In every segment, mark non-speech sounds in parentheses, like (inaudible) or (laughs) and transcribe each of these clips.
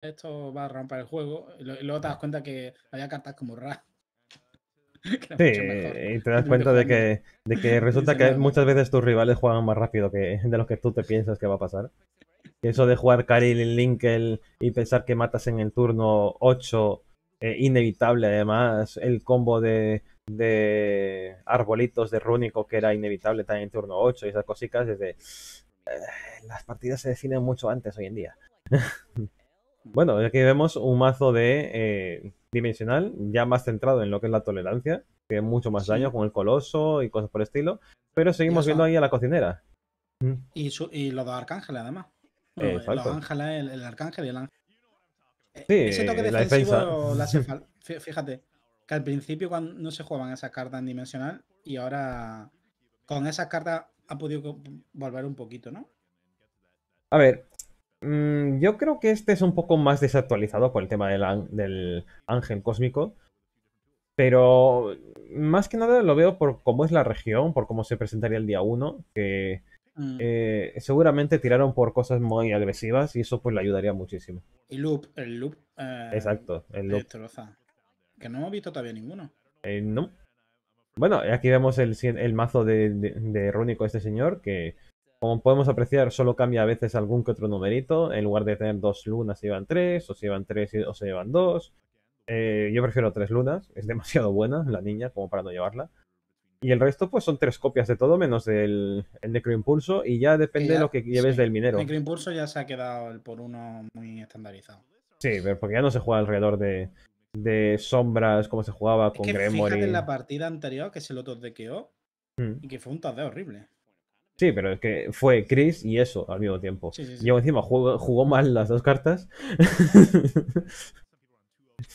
esto va a romper el juego. Y luego te das cuenta que había cartas como Ra. (laughs) sí, y te das cuenta de que, de que (laughs) resulta que muchas veces tus rivales juegan más rápido que de lo que tú te piensas que va a pasar. Y eso de jugar Karil, Linkel y pensar que matas en el turno 8, eh, inevitable además, el combo de, arbolitos de Rúnico que era inevitable también en turno 8 y esas cositas, desde... Eh, las partidas se definen mucho antes hoy en día. (laughs) Bueno, aquí vemos un mazo de eh, dimensional, ya más centrado en lo que es la tolerancia, que es mucho más daño con el coloso y cosas por el estilo. Pero seguimos viendo ahí a la cocinera. Mm. Y, los dos arcángeles, además. Los ángeles, el, arcángel y el ángel. Eh, sí, la defensa. (laughs) Fíjate, que al principio cuando no se jugaban esas cartas en dimensional y ahora con esas cartas ha podido volver un poquito, ¿no? A ver, Mm, yo creo que este es un poco más desactualizado por el tema del, ángel cósmico. Pero más que nada lo veo por cómo es la región, por cómo se presentaría el día 1, que mm. eh, seguramente tiraron por cosas muy agresivas y eso pues le ayudaría muchísimo. Y loop, el loop. Eh, Exacto, el loop. Que no hemos visto todavía ninguno. Eh, no. Bueno, aquí vemos el, mazo de, de, este señor, que como podemos apreciar, solo cambia a veces algún que otro numerito. En lugar de tener dos lunas, se llevan tres, o se llevan tres o se llevan dos. Eh, yo prefiero tres lunas, es demasiado buena la niña como para no llevarla. Y el resto, pues son tres copias de todo, menos del el Necroimpulso, y ya depende de lo que lleves del minero. El Necroimpulso ya se ha quedado el por uno muy estandarizado. Sí, porque ya no se juega alrededor de, sombras como se jugaba con Gremory. Fíjate en la partida anterior que se lo totequeó y que fue un tardeo horrible. Sí, pero es que fue Chris y eso al mismo tiempo. Sí, encima jugó, mal las dos cartas. (laughs)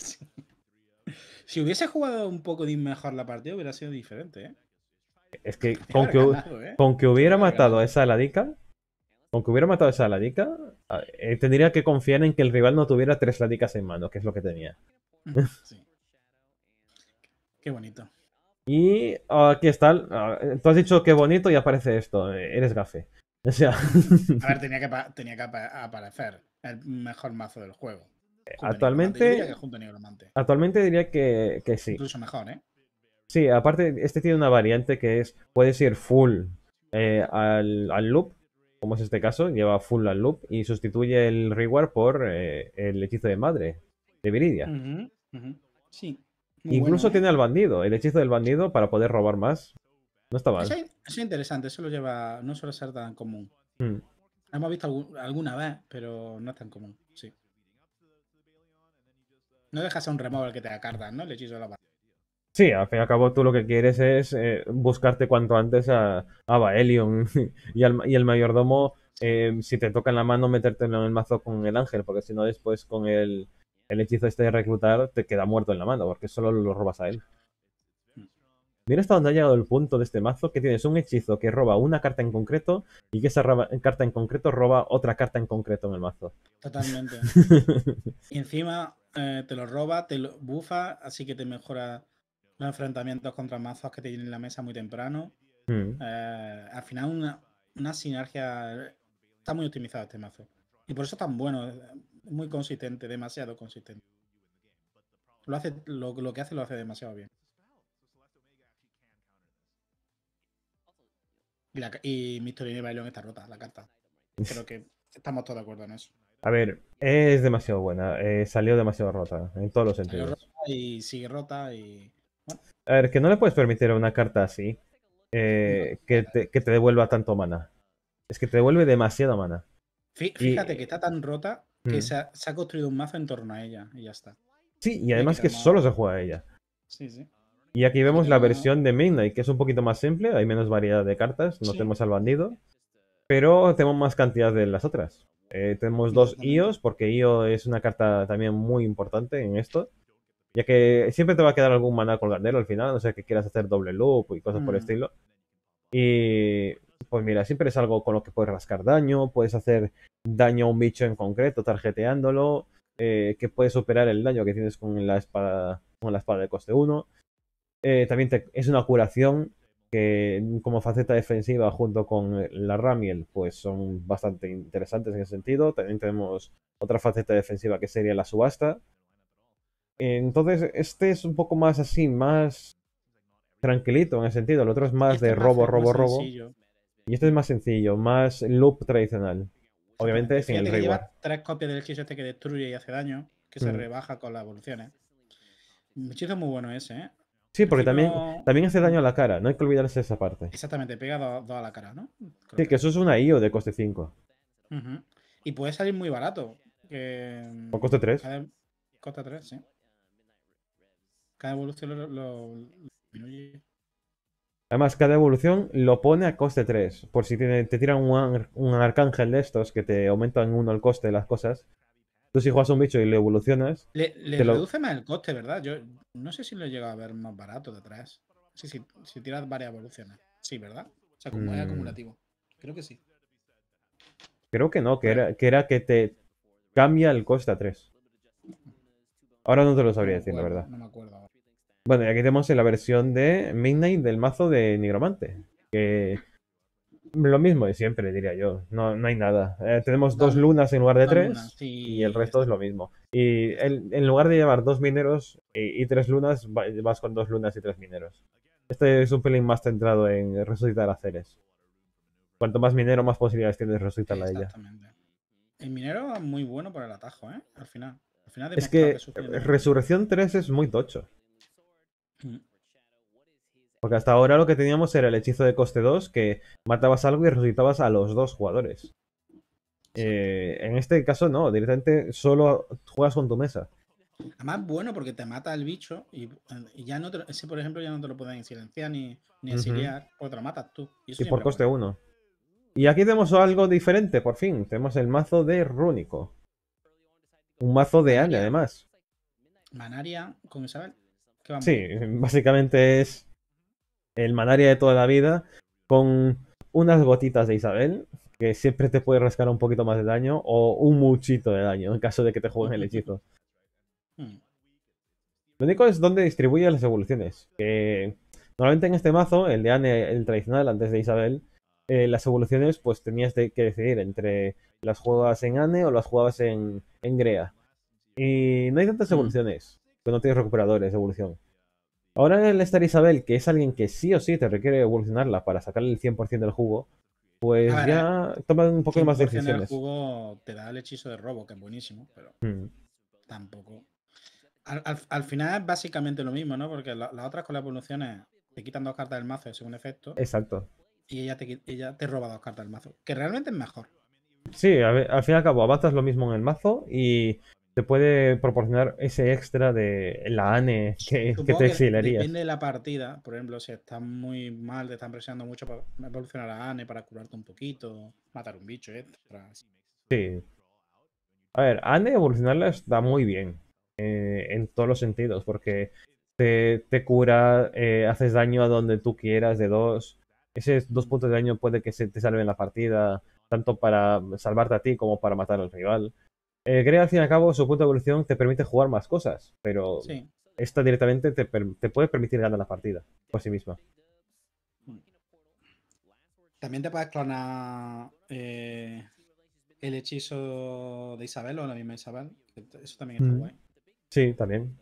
si hubiese jugado un poco de mejor la partida, hubiera sido diferente, ¿eh? Es que con, que, hubiera matado a esa ladica, con que hubiera matado eh, esa ladica, tendría que confiar en que el rival no tuviera tres ladicas en mano, que es lo que tenía. Mm, Qué bonito. Y ah, aquí está. Ah, tú has dicho que bonito y aparece esto. Eh, eres gafe. (laughs) O sea. A ver, tenía que, aparecer el mejor mazo del juego. Eh, actualmente. Diría que actualmente diría que, sí. Incluso mejor, ¿eh? Sí, aparte, este tiene una variante que es. Puedes ir full eh, al, loop, como es este caso, lleva full al loop y sustituye el reward por el hechizo de madre de Viridia. Sí. Incluso ¿eh? tiene al bandido, el hechizo del bandido para poder robar más. No está mal. Eso es, interesante, eso lleva. No suele ser tan común. Hmm. Hemos visto alguna vez, pero no es tan común, sí. No dejas a un remover que te cartas, ¿no? El hechizo de la bandido. Sí, al fin y al cabo tú lo que quieres es eh, buscarte cuanto antes a, a Baelion (laughs) y, al, y el mayordomo, eh, si te toca en la mano, meterte en el mazo con el ángel, porque si no después con el, el hechizo este de reclutar te queda muerto en la mano, porque solo lo robas a él. Mira hasta dónde ha llegado el punto de este mazo, que tienes un hechizo que roba una carta en concreto y que esa carta en concreto roba otra carta en concreto en el mazo. Totalmente. (laughs) y encima eh, te lo roba, te lo bufa, así que te mejora los enfrentamientos contra mazos que te tienen en la mesa muy temprano. Mm. Eh, al final una, una sinergia... Eh, está muy optimizado este mazo. Y por eso es tan bueno muy consistente, demasiado consistente. Lo, hace, lo, que hace lo hace demasiado bien. Y, la, y Mystery está rota, la carta. Creo que estamos todos de acuerdo en eso. A ver, es demasiado buena. Eh, salió demasiado rota, en todos los sentidos. y sigue rota y... A ver, que no le puedes permitir a una carta así eh, que, te, devuelva tanto mana. Es que te devuelve demasiado mana. Fíjate que está tan rota que mm. se, ha, construido un mazo en torno a ella y ya está. Sí, y además que, solo se juega a ella. Sí, sí. Y aquí vemos la versión de Midnight, que es un poquito más simple, hay menos variedad de cartas, no tenemos al bandido, pero tenemos más cantidad de las otras. Eh, tenemos dos IOs, porque IO es una carta también muy importante en esto, ya que siempre te va a quedar algún maná colgadero al final, no sé que quieras hacer doble loop y cosas por el mm. estilo. Y pues mira, siempre es algo con lo que puedes rascar daño, puedes hacer daño a un bicho en concreto, tarjeteándolo, eh, que puedes superar el daño que tienes con la espada, con la espada de coste 1. Eh, también es una curación que como faceta defensiva junto con la Ramiel pues son bastante interesantes en ese sentido. También tenemos otra faceta defensiva que sería la subasta. Entonces este es un poco más así, más tranquilito en ese sentido. El otro es más este de robo, robo, robo. Y este es más sencillo, más loop tradicional. Obviamente sin el que tres copias del este que destruye y hace daño, que se mm. rebaja con las evoluciones. Un hechizo muy bueno ese, ¿eh? Sí, porque también, también hace daño a la cara, no hay que olvidarse esa parte. Exactamente, pega dos a la cara, ¿no? sí, que... eso es una IO de coste 5. Y puede salir muy barato. O coste 3. Cada... 3, sí. Cada evolución lo, lo... Además, cada evolución lo pone a coste 3. Por si te, tiran un, arcángel de estos que te aumentan uno el coste de las cosas. Tú si juegas a un bicho y le evolucionas. Le, reduce más el coste, ¿verdad? Yo no sé si lo llega a ver más barato detrás. Sí, sí, si tiras varias evoluciones. Sí, ¿verdad? O sea, como es mm. acumulativo. Creo que sí. Creo que no, que era que, era que te cambia el coste a 3. Ahora no te lo sabría decir, la verdad. No me acuerdo ahora. Bueno, y aquí tenemos la versión de Midnight del mazo de Nigromante. Que lo mismo de siempre, diría yo. No, hay nada. Eh, tenemos dos lunas en lugar de tres y el resto es lo mismo. Y en lugar de llevar dos mineros y, tres lunas, vas con dos lunas y tres mineros. Este es un pelín más centrado en resucitar a Ceres. Cuanto más minero, más posibilidades tienes de resucitarla a ella. El minero es muy bueno para el atajo, ¿eh? Al final. es que, que Resurrección 3 es muy tocho. Porque hasta ahora lo que teníamos era el hechizo de coste 2, que matabas algo y resucitabas a los dos jugadores. Eh, en este caso no, directamente solo juegas con tu mesa. Además, bueno, porque te mata el bicho y, ya no te, ese, por ejemplo, ya no te lo pueden silenciar ni, ni exiliar, te lo matas tú. Y, por coste 1. Y aquí tenemos algo diferente, por fin. Tenemos el mazo de Rúnico. Un mazo de Anya, además. Manaria con Isabel. Sí, básicamente es el manaria de toda la vida con unas gotitas de Isabel, que siempre te puede rascar un poquito más de daño, o un muchito de daño en caso de que te jueguen el hechizo. (laughs) Hmm. Lo único es dónde distribuyes las evoluciones. Que normalmente en este mazo, el de Anne, el tradicional, antes de Isabel, eh, las evoluciones pues tenías que decidir entre las jugabas en Anne o las jugabas en, en Grea. Y no hay tantas hmm. evoluciones. Pues no tienes recuperadores de evolución. Ahora el Star Isabel, que es alguien que sí o sí te requiere evolucionarla para sacarle el 100% del jugo, pues ah, ya eh, toma un poco más de decisiones. El jugo te da el hechizo de robo, que es buenísimo, pero tampoco. Al, final es básicamente lo mismo, ¿no? Porque las la otras con las evoluciones te quitan dos cartas del mazo según efecto. Exacto. Y ella te, te roba dos cartas del mazo, que realmente es mejor. Sí, al, al fin y al cabo, avanzas lo mismo en el mazo y te puede proporcionar ese extra de la ANE que, te exilaría. Depende de la partida, por ejemplo, si estás muy mal, te están presionando mucho para evolucionar a la ANE, para curarte un poquito, matar un bicho, etc. Sí. A ver, ANE evolucionarla está muy bien eh, en todos los sentidos, porque te, cura, eh, haces daño a donde tú quieras de dos. Esos dos puntos de daño puede que se te en la partida, tanto para salvarte a ti como para matar al rival. Eh, creo que al fin y al cabo, su punto de evolución te permite jugar más cosas, pero esta directamente te, te, puede permitir ganar la partida por sí misma. También te puedes clonar eh, el hechizo de Isabel o la misma Isabel. Eso también es muy mm. guay. Sí, también.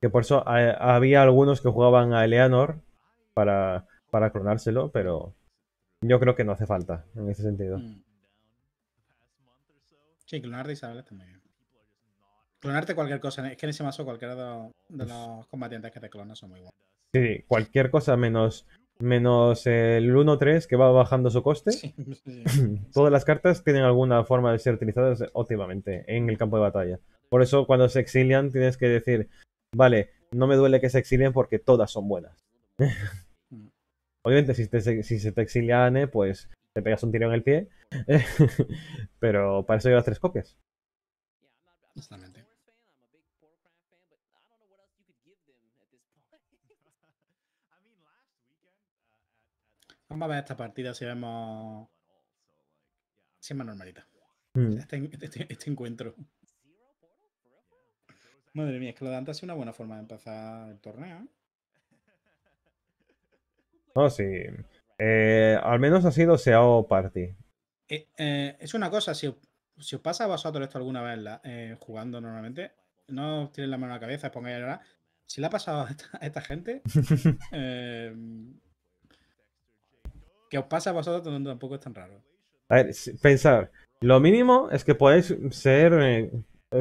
Que por eso eh, había algunos que jugaban a Eleanor para, para clonárselo, pero yo creo que no hace falta en ese sentido. Mm. Sí, clonarte Isabel está muy bien. Clonarte cualquier cosa, es que en ese mazo cualquiera de, los combatientes que te clonan son muy buenos. Sí, cualquier cosa menos menos el 1-3 que va bajando su coste. (laughs) (clears throat) Todas las cartas tienen alguna forma de ser utilizadas óptimamente en el campo de batalla. Por eso cuando se exilian tienes que decir, vale, no me duele que se exilien porque todas son buenas. (laughs) Mm. Obviamente si, si se te exilia pues te pegas un tiro en el pie, (laughs) pero para eso llevas tres copias. Vamos a ver esta partida si vemos. Si es más normalita. Hmm. Este, este, este, encuentro. Madre mía, es que lo de antes es una buena forma de empezar el torneo. ¿eh? Oh, sí. Eh, al menos ha sido SEO Party. Eh, eh, es una cosa, si, os pasa a vosotros esto alguna vez la, jugando normalmente, no os tiréis la mano a la cabeza, pongáis ahora. Si le ha pasado a esta, gente, (laughs) que os pasa a vosotros tampoco es tan raro. A ver, pensar, lo mínimo es que podéis ser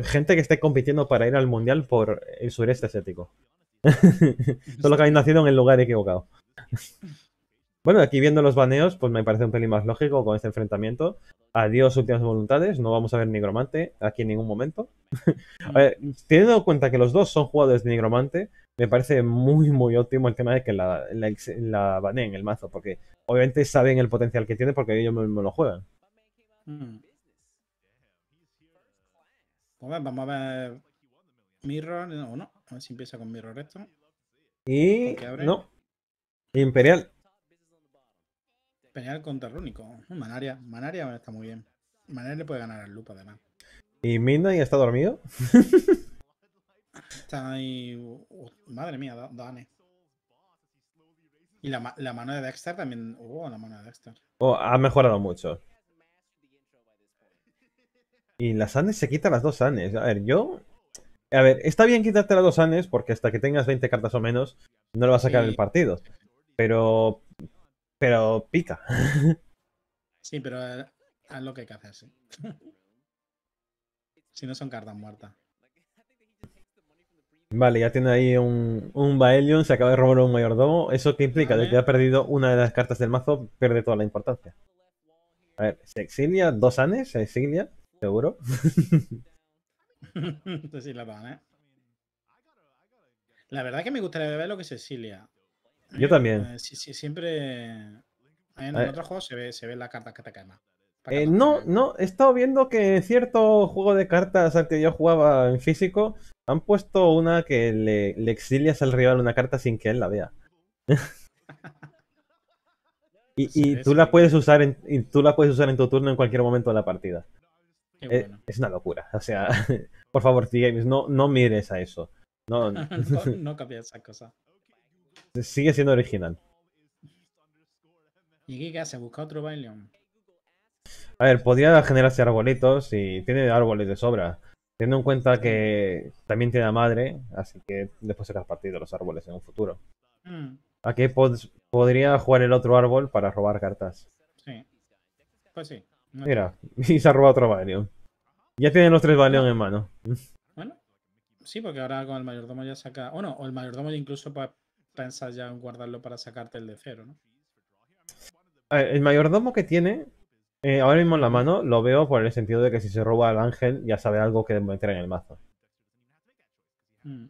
gente que esté compitiendo para ir al mundial por el sureste asiático. (laughs) Solo que habéis nacido en el lugar equivocado. (laughs) Bueno, aquí viendo los baneos, pues me parece un pelín más lógico con este enfrentamiento. Adiós últimas voluntades, no vamos a ver nigromante aquí en ningún momento. (laughs) a ver, teniendo en cuenta que los dos son jugadores de nigromante, me parece muy, muy óptimo el tema de que la, baneen el mazo, porque obviamente saben el potencial que tiene porque ellos mismos lo juegan. Hmm. Pues vamos a ver Mirror no, no, a ver si empieza con Mirror esto. Y... No. Imperial pelear contra Rúnico. Manaria, Manaria está muy bien. Manaria le puede ganar al Lupa además. ¿Y Midnight está dormido? (laughs) está ahí. Uh, uh, madre mía, Dane. Y la, mano de Dexter también. Oh, la mano de Dexter. Oh, ha mejorado mucho. Y las Anes se quitan las dos Anes. A ver, yo. A ver, está bien quitarte las dos Anes porque hasta que tengas 20 cartas o menos no le vas a sacar el partido. Pero pero pica. (laughs) sí, pero es eh, lo que hay que hacer, sí. (laughs) si no son cartas muertas. Vale, ya tiene ahí un, un Baelion, se acaba de robar un mayordomo. ¿Eso qué implica? De que ha perdido una de las cartas del mazo, pierde toda la importancia. A ver, se exilia dos anes, se exilia, seguro. la (laughs) ¿eh? La verdad que me gustaría ver lo que se exilia. Yo también. Eh, sí, siempre. En eh. otro juego se ve, se ve la carta que te quema. Eh, no, no, he estado viendo que cierto juego de cartas al que yo jugaba en físico han puesto una que le, exilias al rival una carta sin que él la vea. (laughs) y, tú la puedes usar en, tú la puedes usar en tu turno en cualquier momento de la partida. Es, una locura. O sea, (laughs) por favor, T-Games, no, no mires a eso. No, (laughs) no, esa cosa. Sigue siendo original. ¿Y qué hace? ¿Busca otro baileon. A ver, podría generarse arbolitos y tiene árboles de sobra. Teniendo en cuenta que también tiene madre, así que después serás partido los árboles en un futuro. Mm. Aquí podría jugar el otro árbol para robar cartas. Sí. Pues sí. Mira, (laughs) y se ha robado otro baileon. Ya tienen los tres baileon en mano. Bueno, sí, porque ahora con el mayordomo ya saca. Bueno, o el mayordomo incluso para pensas ya en guardarlo para sacarte el de cero, ¿no? El mayordomo que tiene, eh, ahora mismo en la mano, lo veo por el sentido de que si se roba al ángel ya sabe algo que meter en el mazo. Mm.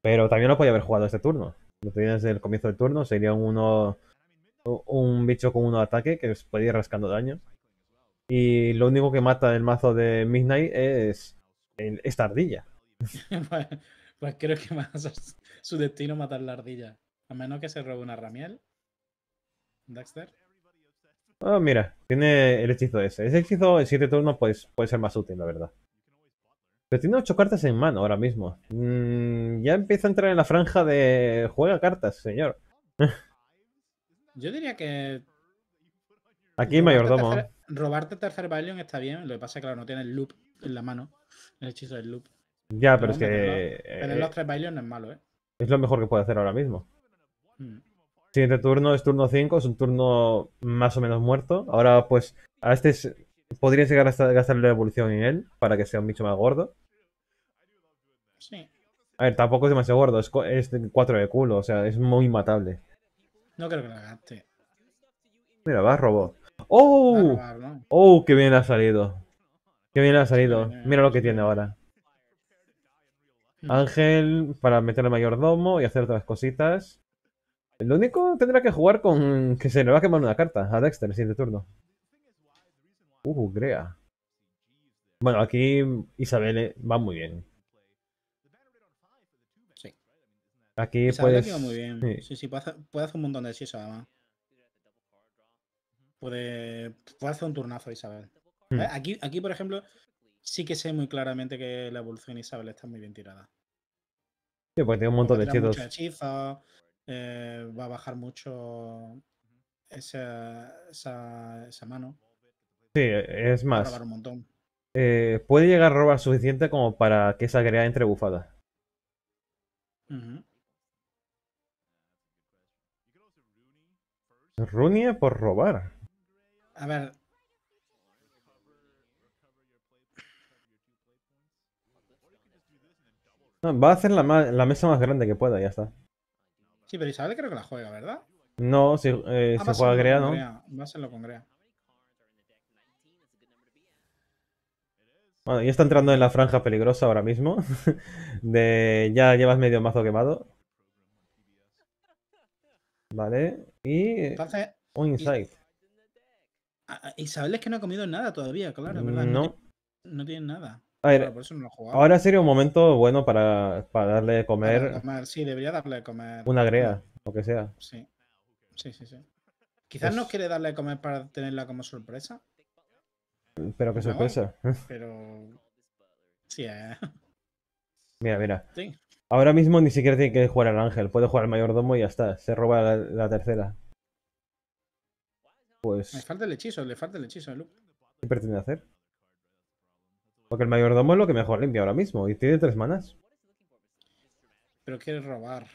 Pero también lo podía haber jugado este turno. Lo tenía desde el comienzo del turno, sería uno un bicho con uno de ataque que puede ir rascando daño. Y lo único que mata El mazo de Midnight es esta ardilla. (laughs) Pues, pues creo que más su destino matar la ardilla. A menos que se robe una ramiel. Dexter. oh, ah, mira, tiene el hechizo ese. Ese hechizo en 7 turnos pues, puede ser más útil, la verdad. Pero tiene 8 cartas en mano ahora mismo. Mm, ya empieza a entrar en la franja de juega cartas, señor. (laughs) Yo diría que. Aquí mayordomo. robarte tercer baileón está bien, lo que pasa es que claro, no tiene el loop en la mano. El hechizo del loop. Ya, pero, es que. Tener los, eh, tres baileones es malo, ¿eh? Es lo mejor que puede hacer ahora mismo. Mm. Siguiente turno es turno 5, es un turno más o menos muerto. Ahora, pues, a este Podría llegar a gastarle la evolución en él para que sea un bicho más gordo. Sí. A ver, tampoco es demasiado gordo, es, 4 de culo, o sea, es muy matable. No creo que lo gaste. Mira, va, robó. ¡Oh! ¡Oh! ¡Qué bien ha salido! ¡Qué bien ha salido! Mira lo que tiene ahora. Ángel para meter al mayordomo y hacer otras cositas. El único tendrá que jugar con que se le va a quemar una carta a Dexter el siguiente turno. Uh, Grea. Bueno, aquí Isabel eh, va muy bien. Sí. Aquí puedes... Sí, sí, puede, hacer, un montón de eso además. Puede, puede hacer un turnazo Isabel. Hmm. Eh, aquí, aquí, por ejemplo, sí que sé muy claramente que la evolución Isabel está muy bien tirada. Sí, porque tiene un montón de hechizos. Eh, va a bajar mucho esa, mano. Sí, es más. Va un montón. Eh, puede llegar a robar suficiente como para que esa crea entre bufada. por robar. A ver, va a hacer la, mesa más grande que pueda, ya está. Sí, pero Isabel creo que la juega, ¿verdad? No, si, eh, ah, se juega Grea, ¿no? Va a hacerlo con Grea. Bueno, ya está entrando en la franja peligrosa ahora mismo. (laughs) de ya llevas medio mazo quemado. Vale. Y. un insight. Isabel es que no ha comido nada todavía, claro, ¿verdad? No. No tienen no tiene nada ahora sería un momento bueno para, darle de comer. Sí, debería darle de comer. Una grea, o que sea. Sí. Sí, sí, Quizás no quiere darle de comer para tenerla como sorpresa. Pero qué sorpresa. (laughs) pero. Sí, eh. Mira, mira. Ahora mismo ni siquiera tiene que jugar al ángel. Puede jugar al mayordomo y ya está. Se roba la, tercera. Pues. Le falta el hechizo, le falta el hechizo, Luke. ¿Qué pretende hacer? Porque el mayordomo es lo que mejor limpia ahora mismo y tiene tres manas. Pero quiere robar.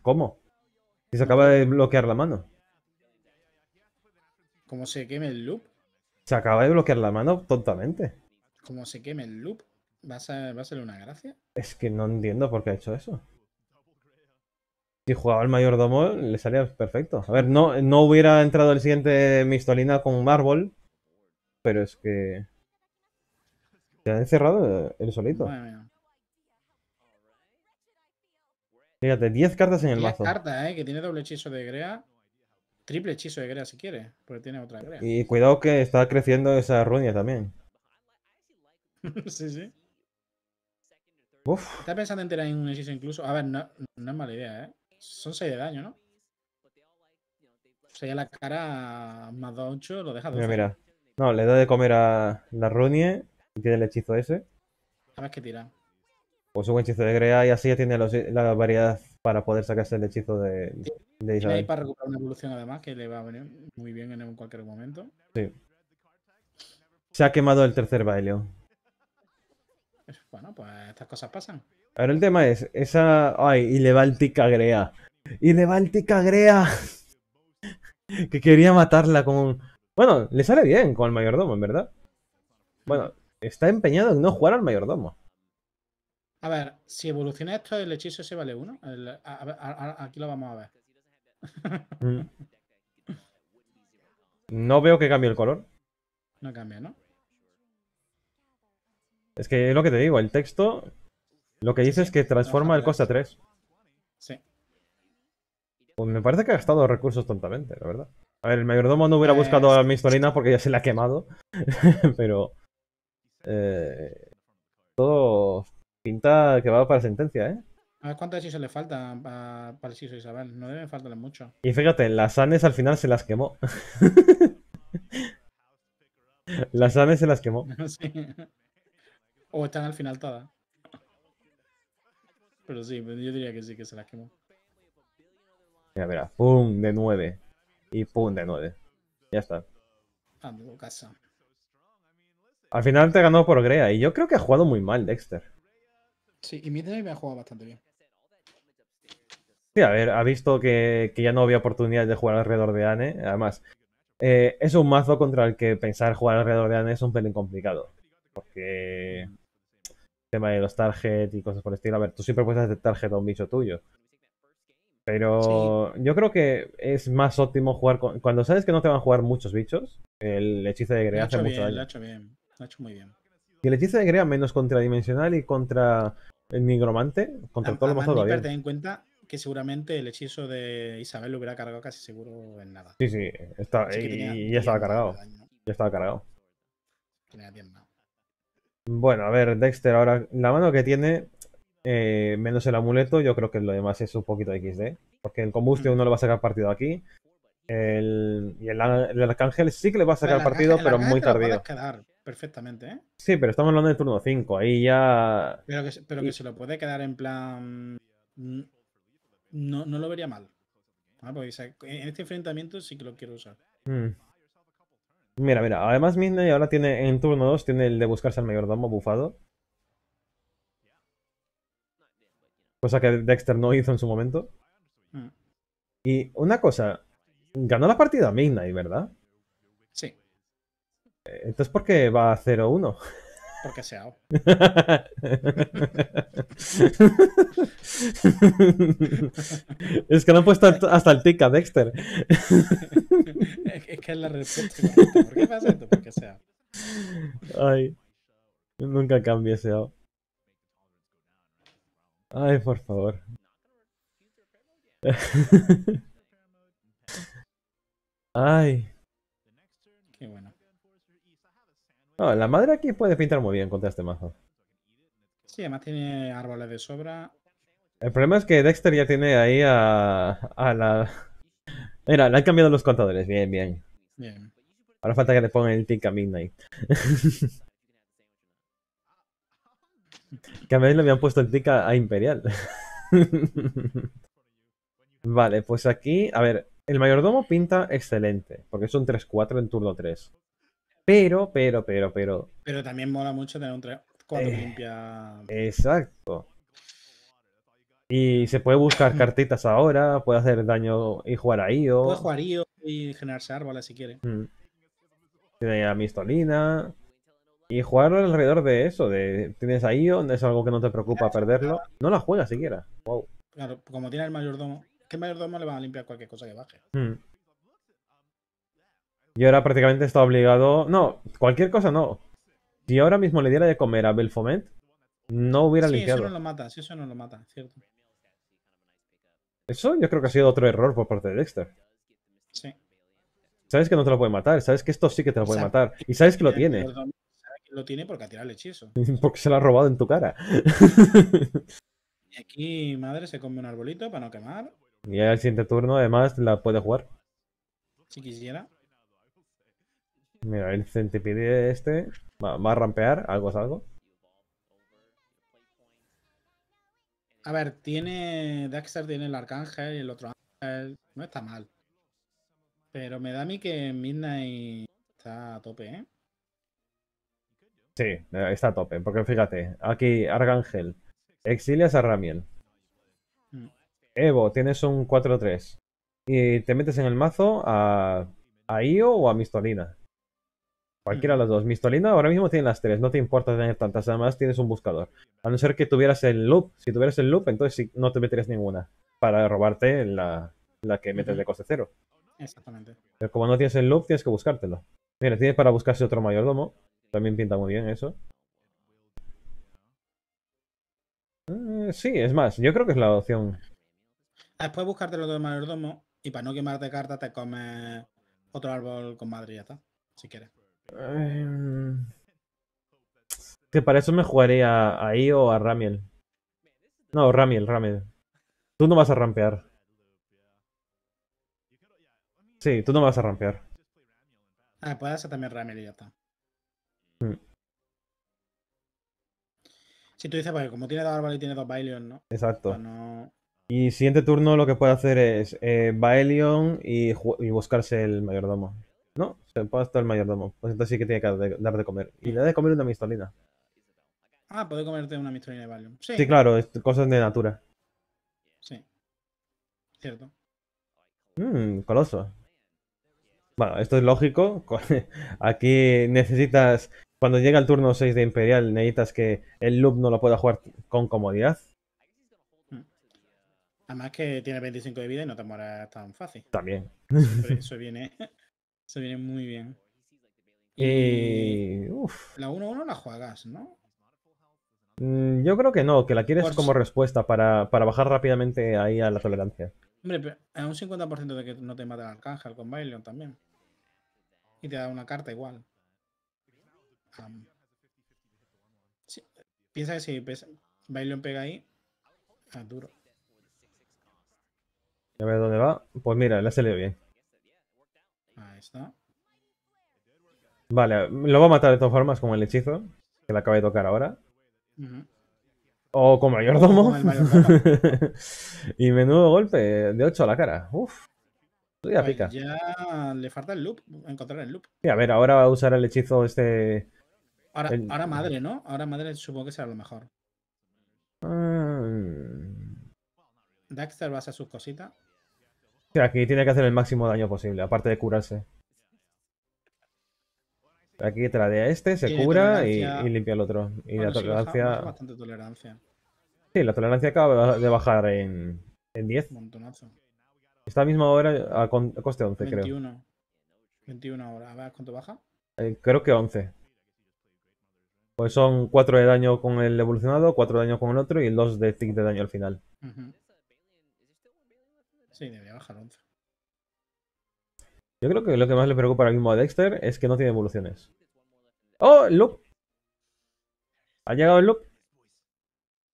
¿Cómo? se acaba de bloquear la mano. ¿Cómo se queme el loop? Se acaba de bloquear la mano tontamente. ¿Cómo se queme el loop? ¿Vas ¿Va a ser una gracia? Es que no entiendo por qué ha hecho eso si jugaba el mayordomo, le salía perfecto. A ver, no, no hubiera entrado el siguiente Mistolina con árbol pero es que. Se ha encerrado El eh, solito. Fíjate, 10 cartas en el mazo. 10 cartas, ¿eh? Que tiene doble hechizo de Grea. Triple hechizo de Grea si quiere, porque tiene otra Grea. Y cuidado que está creciendo esa ruña también. (laughs) sí, sí. Uf. Está pensando en en un hechizo incluso. A ver, no, no es mala idea, ¿eh? Son 6 de daño, ¿no? O ya la cara más 2, 8, lo deja 12. Mira, mira. No, le da de comer a la runie y tiene el hechizo ese. ¿Sabes ver qué tira. Pues un hechizo de Grea y así ya tiene la variedad para poder sacarse el hechizo de, de Isabel. Ahí para recuperar una evolución además que le va a venir muy bien en cualquier momento. Sí. Se ha quemado el tercer baile. Bueno, pues estas cosas pasan. Pero el tema es, esa... Ay, y el cagrea. Y el cagrea. (laughs) que quería matarla con... Bueno, le sale bien con el mayordomo, en verdad. Bueno, está empeñado en no jugar al mayordomo. A ver, si evoluciona esto, el hechizo se vale uno. aquí lo vamos a ver. Mm. No veo que cambie el color. (laughs) No cambia, ¿no? Es que es lo que te digo, el texto lo que dice es que transforma el coste a 3. Sí. Pues me parece que ha gastado recursos tontamente, la verdad. A ver, el mayordomo no hubiera buscado eh, a Mistolina porque ya se la ha quemado. (laughs) pero. Eh, todo pinta que va para sentencia, ¿eh? A ver sí se le falta para el Siso e Isabel. No debe faltarle mucho. Y fíjate, las Anes al final se las quemó. (laughs) las Anes se las quemó. (laughs) sí. O están al final todas. Pero sí, pues, yo diría que sí, que se las quemó. Mira, mira, pum de 9. Y pum de 9. Ya está. Ando, casa. Al final te ganó por Grea. Y yo creo que ha jugado muy mal Dexter. Sí, y Midnight me ha jugado bastante bien. Sí, a ver, ha visto que, ya no había oportunidad de jugar alrededor de Ane. Además, eh, es un mazo contra el que pensar jugar alrededor de Ane es un pelín complicado. Porque tema de los targets y cosas por el estilo. A ver, tú siempre puedes hacer target a un bicho tuyo. Pero yo creo que es más óptimo jugar con... Cuando sabes que no te van a jugar muchos bichos, el hechizo de Grea hace mucho daño. Lo ha hecho bien, lo ha hecho muy bien. Y el hechizo de Grea menos contra dimensional y contra el nigromante, contra todo lo más todavía. Ten en cuenta que seguramente el hechizo de Isabel lo hubiera cargado casi seguro en nada. Sí, sí, está, y, ya estaba cargado. Ya estaba cargado. Bueno, a ver, Dexter, ahora la mano que tiene, eh, menos el amuleto, yo creo que lo demás es un poquito XD. Porque el combustión mm. no lo va a sacar partido aquí. y el, arcángel sí que le va a sacar partido, pero muy tardío. perfectamente, ¿eh? Sí, pero estamos hablando del turno 5. Ahí ya. Pero que, se lo puede quedar en plan. Mm, no, no lo vería mal. Ah, en este enfrentamiento sí que lo quiero usar. Mm. Mira, mira, además Midnight ahora tiene en turno 2 tiene el de buscarse al mayordomo bufado. Cosa que Dexter no hizo en su momento. Mm. Y una cosa, ganó la partida Midnight, ¿verdad? Sí. Eh, entonces, ¿por qué va a 0-1? Porque se ha. (laughs) es que no han puesto hasta el tic a Dexter. (laughs) es, que es la respuesta. ¿Por qué pasa esto? Porque sea. Ay. Nunca cambie ese Ay, por favor. Ay. Qué bueno. la madre aquí puede pintar muy bien contra este mazo. Sí, además tiene árboles de sobra. El problema es que Dexter ya tiene ahí a, a la Mira, le han cambiado los contadores. Bien, bien. Bien. Ahora falta que le pongan el tick a Midnight. que a veces le habían puesto el tick a, Imperial. (laughs) vale, pues aquí, a ver, el mayordomo pinta excelente, porque es un 3-4 en turno 3. Pero, pero, pero, pero. Pero también mola mucho tener un 3-4 eh, Exacto. Y se puede buscar (laughs) cartitas ahora, puede hacer daño y jugar a IO. Puede jugar IO y generarse árboles si quiere. Mm. Tiene a Mistolina. Y jugarlo alrededor de eso, de tienes a IO, es algo que no te preocupa perderlo. No la juega siquiera. Wow. Claro, como tiene el mayordomo. ¿Qué mayordomo le va a limpiar cualquier cosa que baje. Mm. Y ahora prácticamente está obligado. No, cualquier cosa no. Si ahora mismo le diera de comer a Belfoment, no hubiera sí, limpiado. Eso no lo mata, sí, eso no lo mata, cierto. Eso yo creo que ha sido otro error por parte de Dexter. Sí. Sabes que no te lo puede matar, sabes que esto sí que te lo puede matar. Y sabes que lo tiene. Lo tiene porque ha tirado el hechizo. (laughs) porque se lo ha robado en tu cara. y aquí, madre, se come un arbolito para no quemar. Y al siguiente turno, además, la puede jugar. Si quisiera. Mira, el centipede este va a rampear, algo es algo. A ver, tiene. Dexter tiene el arcángel y el otro ángel. No está mal. Pero me da a mí que Midnight está a tope, ¿eh? Sí, está a tope. Porque fíjate, aquí Arcángel. Exilias a Ramiel. Mm. Evo, tienes un 4-3. Y te metes en el mazo a, a Io o a Mistolina. Cualquiera de las dos. Mistolina ahora mismo tiene las tres. No te importa tener tantas. Además, tienes un buscador. A no ser que tuvieras el loop. Si tuvieras el loop, entonces no te meterías ninguna. Para robarte la, que metes de coste cero. Exactamente. Pero como no tienes el loop, tienes que buscártelo. Mira, tienes para buscarse otro mayordomo. También pinta muy bien eso. Eh, sí, es más, yo creo que es la opción. Después buscártelo otro mayordomo. Y para no quemarte carta, te comes otro árbol con madre Si quieres. Em, que para eso me jugaría a, o a Ramiel. No, Ramiel, Ramiel. Tú no vas a rampear. Sí, tú no vas a rampear. Ah, puedes hacer también Ramiel y ya está. Si mm. sí, tú dices, porque como tiene dos árboles y tiene dos Baelion, ¿no? Exacto. Y siguiente turno lo que puede hacer es eh, y buscarse el mayordomo. No, se puede estar el mayordomo. Pues entonces sí que tiene que dar de, comer. Y le da de comer una mistolina. Ah, puede comerte una mistolina de Valium. Sí. claro, cosas de natura. Sí. Cierto. Mmm, coloso. Bueno, esto es lógico. (laughs) Aquí necesitas, cuando llega el turno 6 de Imperial, necesitas que el loop no lo pueda jugar con comodidad. Mm. Además que tiene 25 de vida y no te mueras tan fácil. También. Eso viene, (laughs) Se viene muy bien. Y. Eh, uf. La 1-1 la juegas, ¿no? Mm, yo creo que no, que la quieres como respuesta para, bajar rápidamente ahí a la tolerancia. Hombre, a un 50% de que no te mata el arcángel con Bailion también. Y te da una carta igual. piensa que si Bailion pega ahí, es ah, duro. A ver dónde va. Pues mira, le ha salido bien. Ahí está. Vale, lo va a matar de todas formas con el hechizo, que le acaba de tocar ahora. O con mayordomo. Como (laughs) y menudo golpe, de 8 a la cara. Uf. Ya, pues pica. ya le falta el loop, encontrar el loop. Y a ver, ahora va a usar el hechizo este. Ahora, madre, ¿no? Ahora madre supongo que será lo mejor. Ah. Daxter va a hacer sus cositas aquí tiene que hacer el máximo daño posible, aparte de curarse. Aquí tradea este, se cura y, limpia el otro. Y la tolerancia... Sí, bastante tolerancia. Sí, la tolerancia acaba de bajar en, 10. Esta misma hora a, coste 11, creo. 21 ahora, A ver, ¿cuánto baja? Eh, creo que 11. Pues son 4 de daño con el evolucionado, 4 de daño con el otro y el 2 de tick de daño al final. Uh Sí, debería bajar 11. Yo creo que lo que más le preocupa ahora mismo a Dexter es que no tiene evoluciones. ¡Oh! loop! ¿Ha llegado el loop?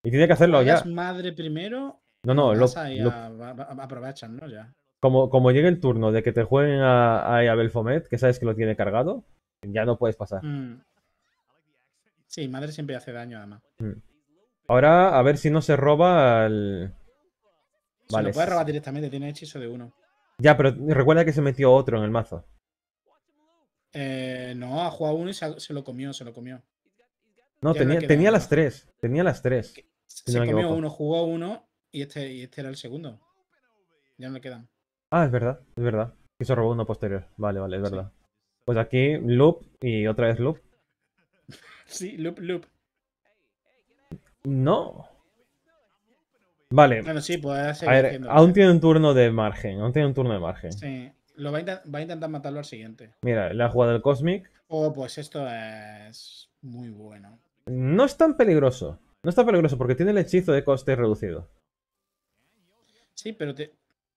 Y tiene que hacerlo ya. madre primero? No, no, aprovechan, ¿no? Ya. Como, como llegue el turno de que te jueguen a, a Belfomet, que sabes que lo tiene cargado, ya no puedes pasar. Mm. Sí, madre siempre hace daño, además. Mm. Ahora, a ver si no se roba el... Se lo puede robar directamente, tiene hechizo de uno. Ya, pero recuerda que se metió otro en el mazo. Eh, no, ha jugado uno y se, lo comió, se lo comió. No, tenía, tenía las tres. Tenía las tres. se comió uno, jugó uno y este, y este era el segundo. Ya no le quedan. Ah, es verdad, es verdad. Y se robó uno posterior. Vale, vale, es verdad. Pues aquí, loop y otra vez loop. (laughs) sí, loop, loop. No. Vale. Bueno, sí, aún tiene un turno de margen. Aún tiene un turno de margen. Sí. va, a intentar matarlo al siguiente. Mira, la jugada del Cosmic. Oh, pues esto es muy bueno. No es tan peligroso. No es tan peligroso porque tiene el hechizo de coste reducido. Sí, pero te.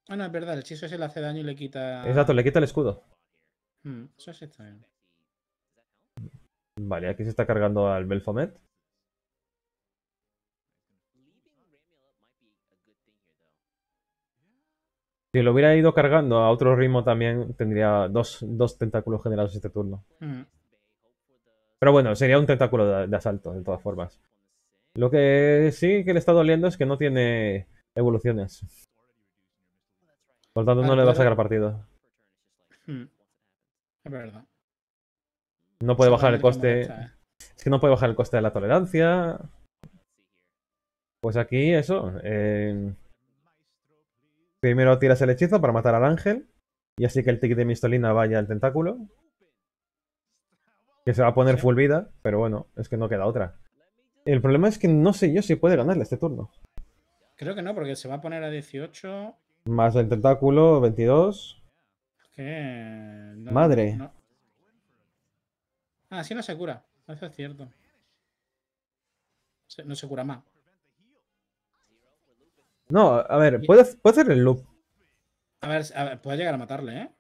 Ah, es verdad, el hechizo ese le hace daño y le quita. Exacto, le quita el escudo. Hmm, eso Vale, aquí se está cargando al Belfomet. Si lo hubiera ido cargando a otro ritmo también tendría dos, tentáculos generados este turno. Pero bueno, sería un tentáculo de, asalto, de todas formas. Lo que sí que le está doliendo es que no tiene evoluciones. Por tanto, no le va a sacar partido. No puede bajar el coste. Es que no puede bajar el coste de la tolerancia. Pues aquí, eso. Primero tiras el hechizo para matar al ángel. Y así que el tick de mistolina vaya al tentáculo. Que se va a poner full vida, pero bueno, es que no queda otra. El problema es que no sé yo si puede ganarle este turno. Creo que no, porque se va a poner a 18. Más el tentáculo, 22. Madre. Ah, sí, no se cura. Eso es cierto. No se cura más. No, a ver, puede, puede el loop. A ver, puede llegar a matarle, ¿eh?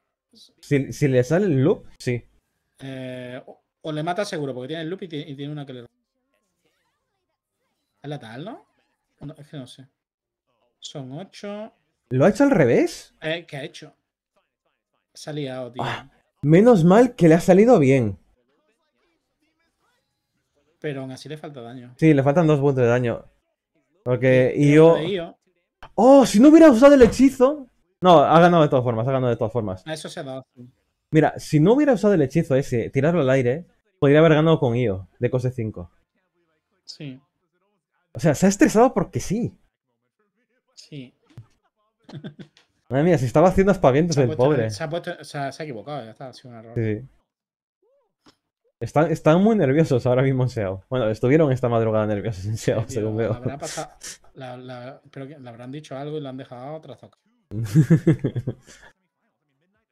Si, le sale el loop, sí. Eh, o, le mata seguro, porque tiene el loop y tiene, una que le. Es la tal, ¿no? Es que no sé. Son ocho... ¿Lo ha hecho al revés? Eh, ¿Qué ha hecho? Se ha liado, tío. Ah, menos mal que le ha salido bien. Pero aún así le falta daño. Sí, le faltan dos puntos de daño. Porque yo. ¿eh? ¡Oh! Si no hubiera usado el hechizo. No, ha ganado de todas formas, ha ganado de todas formas. Eso se ha dado. Mira, si no hubiera usado el hechizo ese, tirarlo al aire, podría haber ganado con IO, de cose 5. Sí. O sea, se ha estresado porque sí. Sí. (laughs) Madre mía, se estaba haciendo aspavientos el pobre. Se ha, se, ha, se equivocado, ya está, ha un error. sí. Están, están muy nerviosos ahora mismo en SEO. Bueno, estuvieron esta madrugada nerviosos en SEO, según veo. (laughs) La pero que le habrán dicho algo y lo han dejado zoca. (laughs)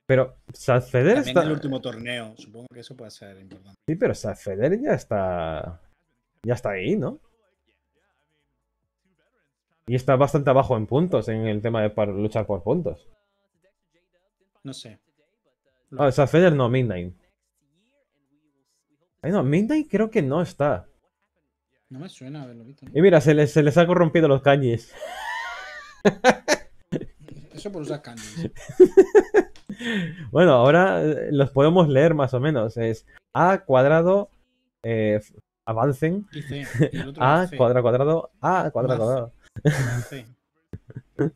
pero Sadfeder está... el último torneo, supongo que eso puede ser importante. Sí, pero Sadfeder ya está... Ya está ahí, ¿no? Y está bastante abajo en puntos, en el tema de luchar por puntos. No sé. Ah, Sadfeder no, Midnight. Ay, no, Midnight creo que no está. No me suena haberlo visto. Y mira, se les, se ha corrompido los cañes. Eso por usar cañes. (laughs) bueno, ahora eh, los podemos leer más o menos. Es A cuadrado, eh, avancen. (laughs) A cuadrado cuadrado, A cuadrado cuadrado. (laughs)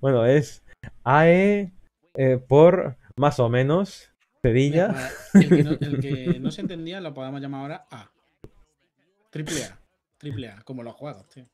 bueno, es AE eh, por más o menos el que, no, se entendía lo podemos llamar ahora A. Triple A. Triple A, como los juegos, tío.